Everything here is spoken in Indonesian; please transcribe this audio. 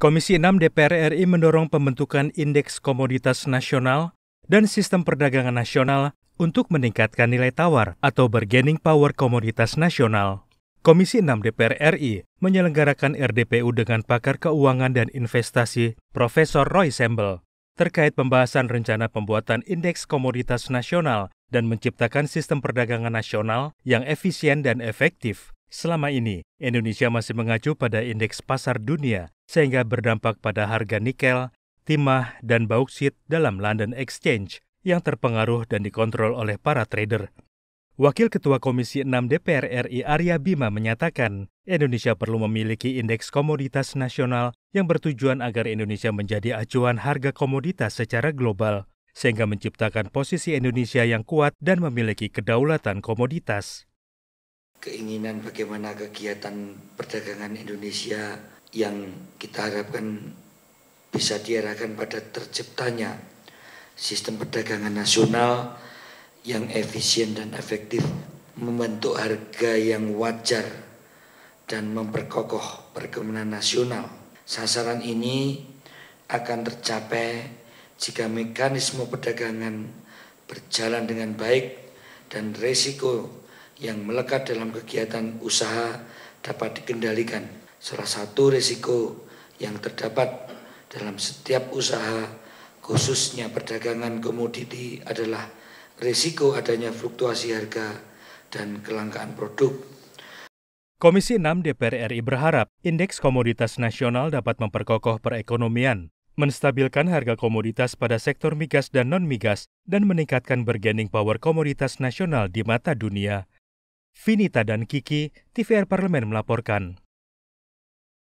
Komisi 6 DPR RI mendorong pembentukan Indeks Komoditas Nasional dan Sistem Perdagangan Nasional untuk meningkatkan nilai tawar atau bargaining power komoditas nasional. Komisi 6 DPR RI menyelenggarakan RDPU dengan pakar keuangan dan investasi Profesor Roy Sembel terkait pembahasan rencana pembuatan indeks komoditas nasional dan menciptakan sistem perdagangan nasional yang efisien dan efektif. Selama ini, Indonesia masih mengacu pada indeks pasar dunia sehingga berdampak pada harga nikel, timah, dan bauksit dalam London Exchange yang terpengaruh dan dikontrol oleh para trader. Wakil Ketua Komisi 6 DPR RI Arya Bima menyatakan, Indonesia perlu memiliki indeks komoditas nasional yang bertujuan agar Indonesia menjadi acuan harga komoditas secara global, sehingga menciptakan posisi Indonesia yang kuat dan memiliki kedaulatan komoditas. Keinginan bagaimana kegiatan perdagangan Indonesia yang kita harapkan bisa diarahkan pada terciptanya sistem perdagangan nasional yang efisien dan efektif membentuk harga yang wajar dan memperkokoh perekonomian nasional. Sasaran ini akan tercapai jika mekanisme perdagangan berjalan dengan baik dan resiko yang melekat dalam kegiatan usaha dapat dikendalikan. Salah satu risiko yang terdapat dalam setiap usaha khususnya perdagangan komoditi adalah risiko adanya fluktuasi harga dan kelangkaan produk. Komisi 6 DPR RI berharap indeks komoditas nasional dapat memperkokoh perekonomian, menstabilkan harga komoditas pada sektor migas dan non-migas, dan meningkatkan bargaining power komoditas nasional di mata dunia. Vinita dan Kiki, TVR Parlemen melaporkan.